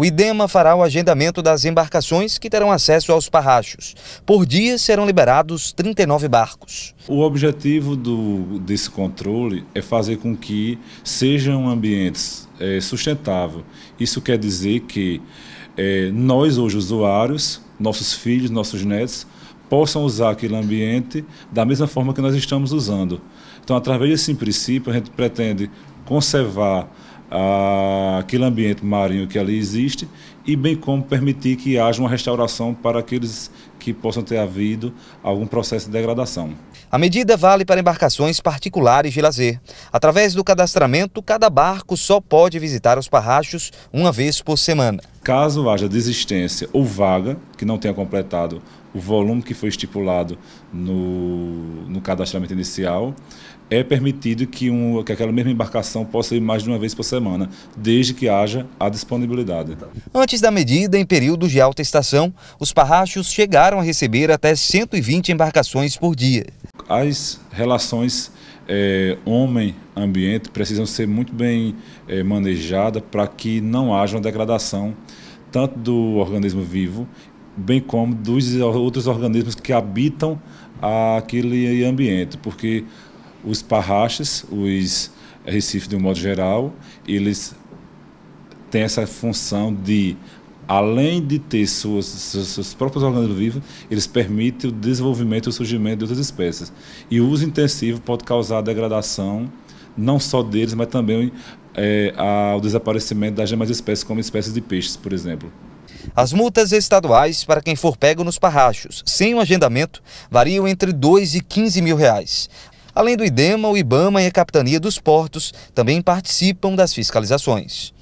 O IDEMA fará o agendamento das embarcações que terão acesso aos parrachos. Por dia serão liberados 39 barcos. O objetivo do, desse controle é fazer com que sejam ambientes é, sustentáveis. Isso quer dizer que é, nós, hoje, usuários, nossos filhos, nossos netos, possam usar aquele ambiente da mesma forma que nós estamos usando. Então, através desse princípio, a gente pretende conservar aquele ambiente marinho que ali existe e bem como permitir que haja uma restauração para aqueles que possam ter havido algum processo de degradação. A medida vale para embarcações particulares de lazer. Através do cadastramento, cada barco só pode visitar os parrachos uma vez por semana. Caso haja desistência ou vaga que não tenha completado o volume que foi estipulado no no cadastramento inicial, é permitido que, um, que aquela mesma embarcação possa ir mais de uma vez por semana, desde que haja a disponibilidade. Antes da medida, em períodos de alta estação, os parrachos chegaram a receber até 120 embarcações por dia. As relações é, homem-ambiente precisam ser muito bem é, manejadas para que não haja uma degradação tanto do organismo vivo bem como dos outros organismos que habitam àquele ambiente, porque os parraches, os Recife de um modo geral, eles têm essa função de, além de ter suas, seus, seus próprios organismos vivos, eles permitem o desenvolvimento e o surgimento de outras espécies. E o uso intensivo pode causar a degradação não só deles, mas também é, ao desaparecimento das demais espécies, como espécies de peixes, por exemplo. As multas estaduais para quem for pego nos parrachos sem o um agendamento variam entre 2 e 15 mil reais. Além do IDEMA, o IBAMA e a Capitania dos Portos também participam das fiscalizações.